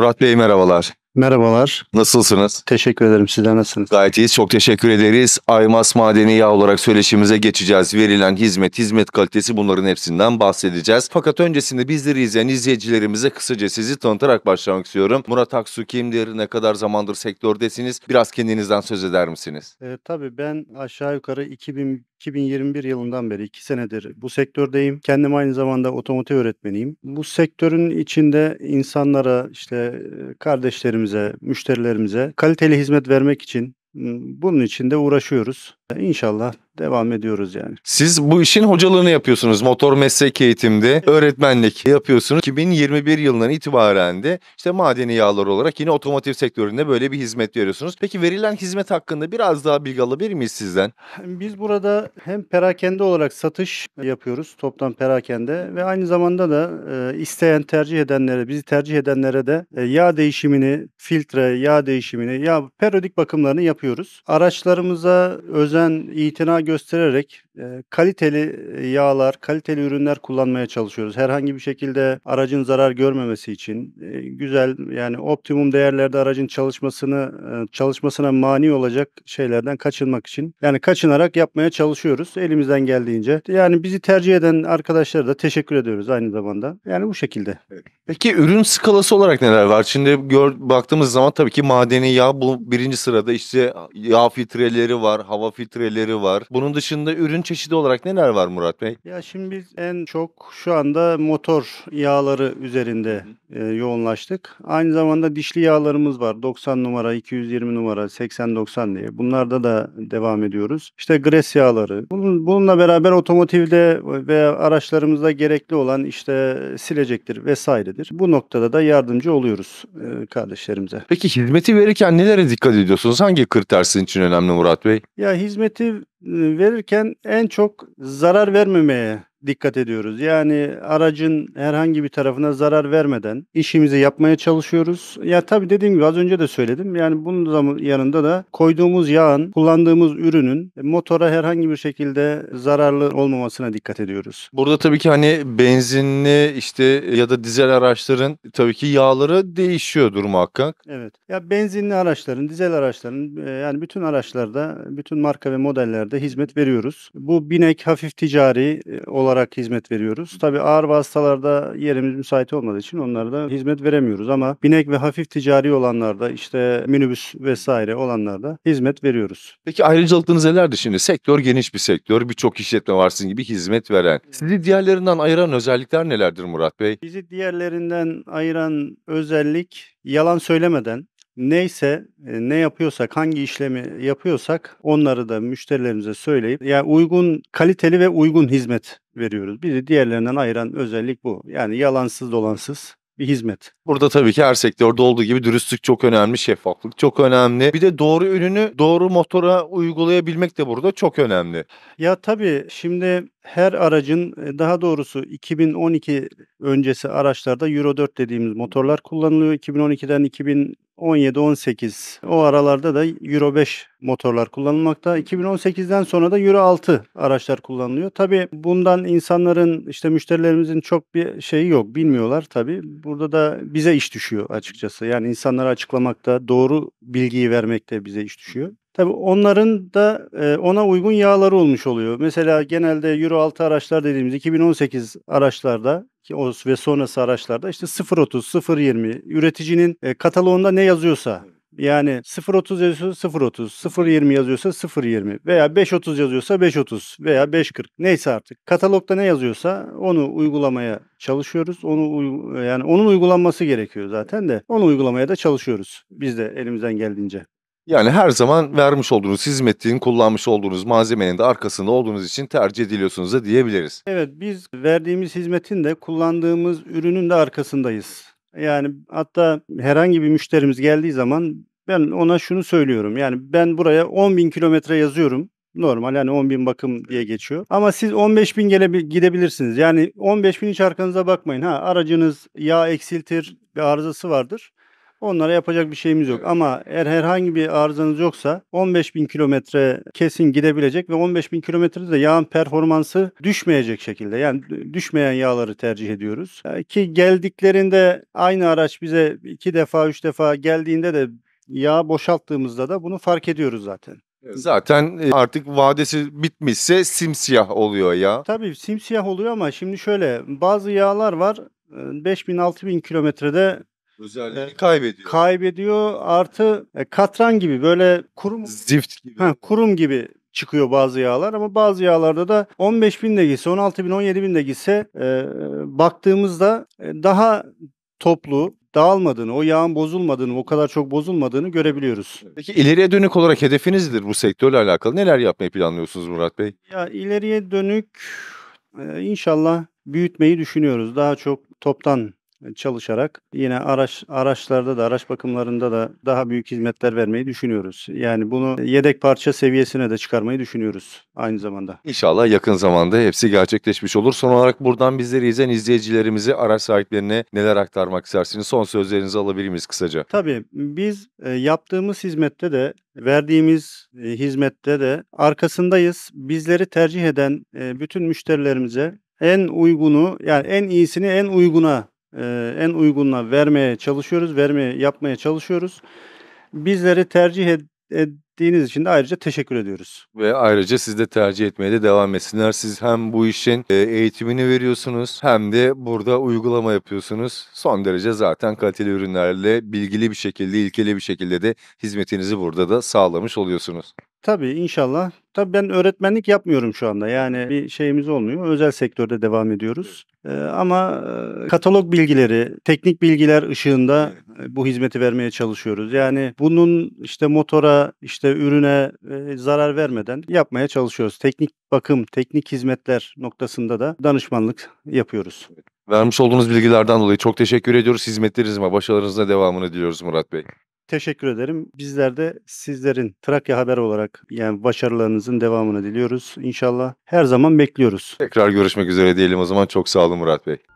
Murat Bey merhabalar. Merhabalar. Nasılsınız? Teşekkür ederim. Sizler nasılsınız? Gayet iyiyiz. Çok teşekkür ederiz. Aymas Madeni Yağ olarak söyleşimize geçeceğiz. Verilen hizmet, hizmet kalitesi bunların hepsinden bahsedeceğiz. Fakat öncesinde bizleri izleyen izleyicilerimize kısaca sizi tanıtarak başlamak istiyorum. Murat Aksu kimdir? Ne kadar zamandır sektördesiniz? Biraz kendinizden söz eder misiniz? E, tabii ben aşağı yukarı 2000 2021 yılından beri 2 senedir bu sektördeyim. Kendim aynı zamanda otomotiv öğretmeniyim. Bu sektörün içinde insanlara, işte kardeşlerimize, müşterilerimize kaliteli hizmet vermek için bunun için de uğraşıyoruz. İnşallah devam ediyoruz yani. Siz bu işin hocalığını yapıyorsunuz. Motor meslek eğitimde öğretmenlik yapıyorsunuz. 2021 yılından itibaren de işte madeni yağlar olarak yine otomotiv sektöründe böyle bir hizmet veriyorsunuz. Peki verilen hizmet hakkında biraz daha bilgi alabilir miyiz sizden? Biz burada hem perakende olarak satış yapıyoruz toptan perakende ve aynı zamanda da e, isteyen tercih edenlere, bizi tercih edenlere de e, yağ değişimini, filtre, yağ değişimini, yağ periyodik bakımlarını yapıyoruz. Araçlarımıza özel Kendisinden itina göstererek kaliteli yağlar, kaliteli ürünler kullanmaya çalışıyoruz. Herhangi bir şekilde aracın zarar görmemesi için güzel yani optimum değerlerde aracın çalışmasını çalışmasına mani olacak şeylerden kaçınmak için yani kaçınarak yapmaya çalışıyoruz elimizden geldiğince. Yani bizi tercih eden arkadaşlara da teşekkür ediyoruz aynı zamanda. Yani bu şekilde. Peki ürün skalası olarak neler var? Şimdi gör, baktığımız zaman tabii ki madeni yağ bu birinci sırada işte yağ filtreleri var, hava filtreleri var. Bunun dışında ürün çeşidi olarak neler var Murat Bey? Ya şimdi biz en çok şu anda motor yağları üzerinde e, yoğunlaştık. Aynı zamanda dişli yağlarımız var. 90 numara, 220 numara, 80-90 diye. Bunlarda da devam ediyoruz. İşte gres yağları. Bunun, bununla beraber otomotivde veya araçlarımızda gerekli olan işte silecektir vesairedir. Bu noktada da yardımcı oluyoruz e, kardeşlerimize. Peki hizmeti verirken nelere dikkat ediyorsunuz? Hangi kriter sizin için önemli Murat Bey? Ya hizmeti verirken en çok zarar vermemeye dikkat ediyoruz. Yani aracın herhangi bir tarafına zarar vermeden işimizi yapmaya çalışıyoruz. Ya tabii dediğim gibi az önce de söyledim. Yani bunun yanında da koyduğumuz yağın, kullandığımız ürünün motora herhangi bir şekilde zararlı olmamasına dikkat ediyoruz. Burada tabii ki hani benzinli işte ya da dizel araçların tabii ki yağları değişiyor değişiyordur Hakkak? Evet. Ya benzinli araçların, dizel araçların e, yani bütün araçlarda, bütün marka ve modellerde hizmet veriyoruz. Bu binek hafif ticari olarak e, olarak hizmet veriyoruz. Tabi ağır hastalarda yerimiz müsait olmadığı için onlara da hizmet veremiyoruz ama binek ve hafif ticari olanlarda işte minibüs vesaire olanlarda hizmet veriyoruz. Peki ayrıcalıklarınız nelerdi şimdi? Sektör geniş bir sektör. Birçok işletme varsın gibi hizmet veren. Sizi diğerlerinden ayıran özellikler nelerdir Murat Bey? Bizi diğerlerinden ayıran özellik yalan söylemeden neyse e, ne yapıyorsak hangi işlemi yapıyorsak onları da müşterilerimize söyleyip yani uygun kaliteli ve uygun hizmet veriyoruz. Bizi diğerlerinden ayıran özellik bu. Yani yalansız dolansız bir hizmet. Burada tabii ki her sektörde olduğu gibi dürüstlük çok önemli, şeffaflık çok önemli. Bir de doğru ürünü doğru motora uygulayabilmek de burada çok önemli. Ya tabii şimdi her aracın e, daha doğrusu 2012 öncesi araçlarda Euro 4 dediğimiz motorlar kullanılıyor. 2012'den 2000 17-18 o aralarda da Euro 5 motorlar kullanılmakta. 2018'den sonra da Euro 6 araçlar kullanılıyor. Tabi bundan insanların işte müşterilerimizin çok bir şeyi yok bilmiyorlar tabi. Burada da bize iş düşüyor açıkçası. Yani insanlara açıklamakta doğru bilgiyi vermekte bize iş düşüyor. tabi onların da e, ona uygun yağları olmuş oluyor. Mesela genelde Euro 6 araçlar dediğimiz 2018 araçlarda o ve sonrası araçlarda işte 0.30, 0.20 üreticinin e, kataloğunda ne yazıyorsa yani 0.30 yazıyorsa 0.30, 0.20 yazıyorsa 0.20 veya 5.30 yazıyorsa 5.30 veya 5.40 neyse artık. Katalogda ne yazıyorsa onu uygulamaya çalışıyoruz. Onu yani onun uygulanması gerekiyor zaten de. Onu uygulamaya da çalışıyoruz biz de elimizden geldiğince. Yani her zaman vermiş olduğunuz hizmetin, kullanmış olduğunuz malzemenin de arkasında olduğunuz için tercih ediliyorsunuz da diyebiliriz. Evet biz verdiğimiz hizmetin de kullandığımız ürünün de arkasındayız. Yani hatta herhangi bir müşterimiz geldiği zaman ben ona şunu söylüyorum. Yani ben buraya 10 bin kilometre yazıyorum. Normal yani 10 bin bakım diye geçiyor. Ama siz 15 bin gelebil- gidebilirsiniz. Yani 15 bin hiç arkanıza bakmayın. Ha aracınız yağ eksiltir bir arızası vardır. Onlara yapacak bir şeyimiz yok. Ama eğer herhangi bir arızanız yoksa 15 bin kilometre kesin gidebilecek ve 15 bin kilometrede de yağın performansı düşmeyecek şekilde. Yani düşmeyen yağları tercih ediyoruz. E, ki geldiklerinde aynı araç bize iki defa, üç defa geldiğinde de yağ boşalttığımızda da bunu fark ediyoruz zaten. Zaten e, artık vadesi bitmişse simsiyah oluyor ya. Tabii simsiyah oluyor ama şimdi şöyle bazı yağlar var 5000-6000 e, kilometrede özelliğini e, kaybediyor. Kaybediyor artı e, katran gibi böyle kurum Zift gibi. Ha, kurum gibi çıkıyor bazı yağlar ama bazı yağlarda da 15 bin de gitse 16 bin 17 bin de gitse e, baktığımızda e, daha toplu dağılmadığını, o yağın bozulmadığını, o kadar çok bozulmadığını görebiliyoruz. Peki ileriye dönük olarak hedefinizdir bu sektörle alakalı. Neler yapmayı planlıyorsunuz Murat Bey? Ya ileriye dönük inşallah büyütmeyi düşünüyoruz. Daha çok toptan çalışarak yine araç araçlarda da araç bakımlarında da daha büyük hizmetler vermeyi düşünüyoruz. Yani bunu yedek parça seviyesine de çıkarmayı düşünüyoruz aynı zamanda. İnşallah yakın zamanda hepsi gerçekleşmiş olur. Son olarak buradan bizleri izleyen izleyicilerimizi araç sahiplerine neler aktarmak istersiniz? Son sözlerinizi alabilir miyiz kısaca? Tabii biz e, yaptığımız hizmette de verdiğimiz e, hizmette de arkasındayız. Bizleri tercih eden e, bütün müşterilerimize en uygunu yani en iyisini en uyguna ee, en uygunla vermeye çalışıyoruz, vermeye yapmaya çalışıyoruz. Bizleri tercih ed- ettiğiniz için de ayrıca teşekkür ediyoruz. Ve ayrıca siz de tercih etmeye de devam etsinler. Siz hem bu işin e, eğitimini veriyorsunuz hem de burada uygulama yapıyorsunuz. Son derece zaten kaliteli ürünlerle bilgili bir şekilde, ilkeli bir şekilde de hizmetinizi burada da sağlamış oluyorsunuz. Tabii, inşallah. Tabii, ben öğretmenlik yapmıyorum şu anda. Yani bir şeyimiz olmuyor. Özel sektörde devam ediyoruz. Eee, ama, katalog bilgileri, teknik bilgiler ışığında, bu hizmeti vermeye çalışıyoruz. Yani bunun, işte, motora, işte, ürüne, zarar vermeden yapmaya çalışıyoruz. Teknik bakım, teknik hizmetler noktasında da danışmanlık yapıyoruz. Vermiş olduğunuz bilgilerden dolayı çok teşekkür ediyoruz. Hizmetlerinizin ve devamını diliyoruz Murat Bey. Teşekkür ederim. Bizler de sizlerin Trakya Haber olarak yani başarılarınızın devamını diliyoruz. İnşallah her zaman bekliyoruz. Tekrar görüşmek üzere diyelim o zaman. Çok sağ olun Murat Bey.